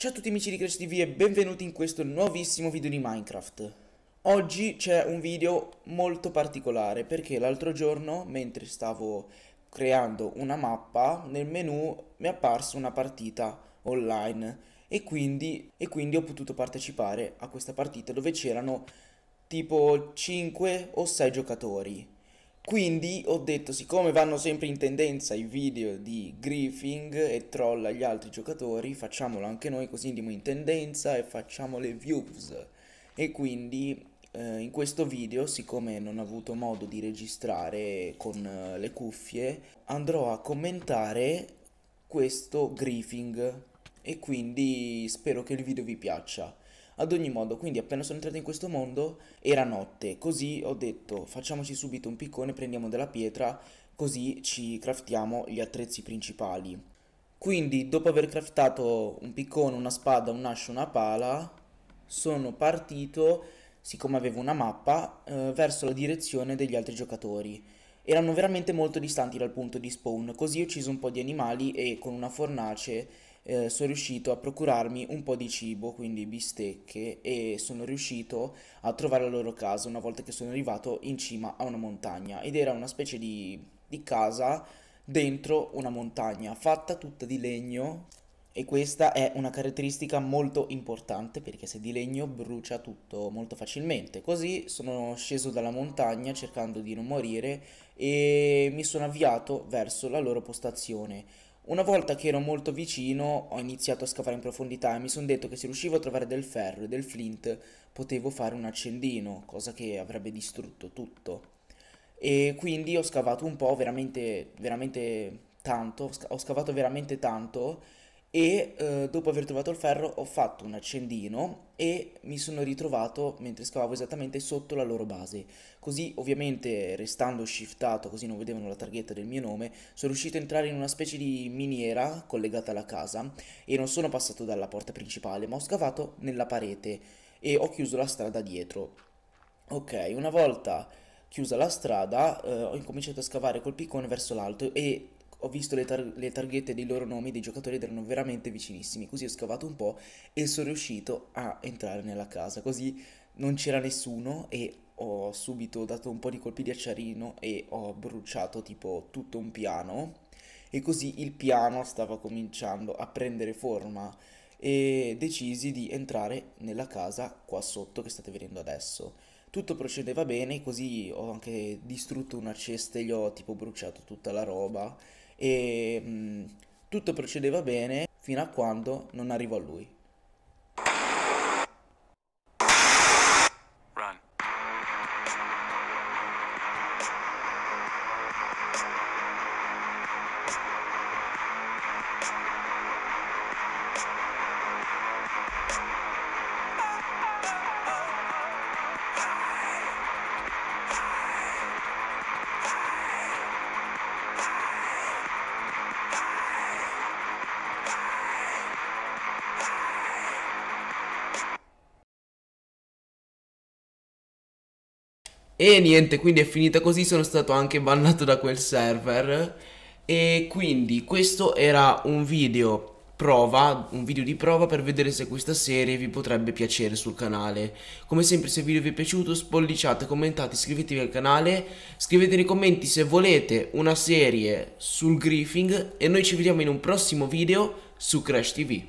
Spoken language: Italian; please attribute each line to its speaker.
Speaker 1: Ciao a tutti amici di Crash TV e benvenuti in questo nuovissimo video di Minecraft. Oggi c'è un video molto particolare perché l'altro giorno, mentre stavo creando una mappa, nel menu mi è apparsa una partita online e quindi, e quindi ho potuto partecipare a questa partita dove c'erano tipo 5 o 6 giocatori quindi ho detto, siccome vanno sempre in tendenza i video di griefing e troll agli altri giocatori, facciamolo anche noi così andiamo in tendenza e facciamo le views. E quindi eh, in questo video, siccome non ho avuto modo di registrare con eh, le cuffie, andrò a commentare questo griefing. E quindi spero che il video vi piaccia. Ad ogni modo, quindi appena sono entrato in questo mondo era notte, così ho detto facciamoci subito un piccone, prendiamo della pietra, così ci craftiamo gli attrezzi principali. Quindi dopo aver craftato un piccone, una spada, un ascio, una pala, sono partito, siccome avevo una mappa, eh, verso la direzione degli altri giocatori. Erano veramente molto distanti dal punto di spawn, così ho ucciso un po' di animali e con una fornace eh, sono riuscito a procurarmi un po' di cibo, quindi bistecche, e sono riuscito a trovare la loro casa una volta che sono arrivato in cima a una montagna. Ed era una specie di, di casa dentro una montagna, fatta tutta di legno. E questa è una caratteristica molto importante perché se di legno brucia tutto molto facilmente. Così sono sceso dalla montagna cercando di non morire e mi sono avviato verso la loro postazione una volta che ero molto vicino ho iniziato a scavare in profondità e mi sono detto che se riuscivo a trovare del ferro e del flint potevo fare un accendino, cosa che avrebbe distrutto tutto. E quindi ho scavato un po', veramente, veramente tanto, ho scavato veramente tanto e eh, dopo aver trovato il ferro ho fatto un accendino e mi sono ritrovato mentre scavavo esattamente sotto la loro base. Così ovviamente restando shiftato così non vedevano la targhetta del mio nome, sono riuscito a entrare in una specie di miniera collegata alla casa e non sono passato dalla porta principale ma ho scavato nella parete e ho chiuso la strada dietro. Ok, una volta chiusa la strada eh, ho incominciato a scavare col piccone verso l'alto e ho visto le, tar- le, targhette dei loro nomi dei giocatori ed erano veramente vicinissimi, così ho scavato un po' e sono riuscito a entrare nella casa, così non c'era nessuno e ho subito dato un po' di colpi di acciarino e ho bruciato tipo tutto un piano e così il piano stava cominciando a prendere forma e decisi di entrare nella casa qua sotto che state vedendo adesso. Tutto procedeva bene, così ho anche distrutto una cesta e gli ho tipo bruciato tutta la roba e mh, mm, tutto procedeva bene fino a quando non arrivò lui. E niente, quindi è finita così, sono stato anche bannato da quel server. E quindi questo era un video prova, un video di prova per vedere se questa serie vi potrebbe piacere sul canale. Come sempre se il video vi è piaciuto spolliciate, commentate, iscrivetevi al canale, scrivete nei commenti se volete una serie sul griefing e noi ci vediamo in un prossimo video su Crash TV.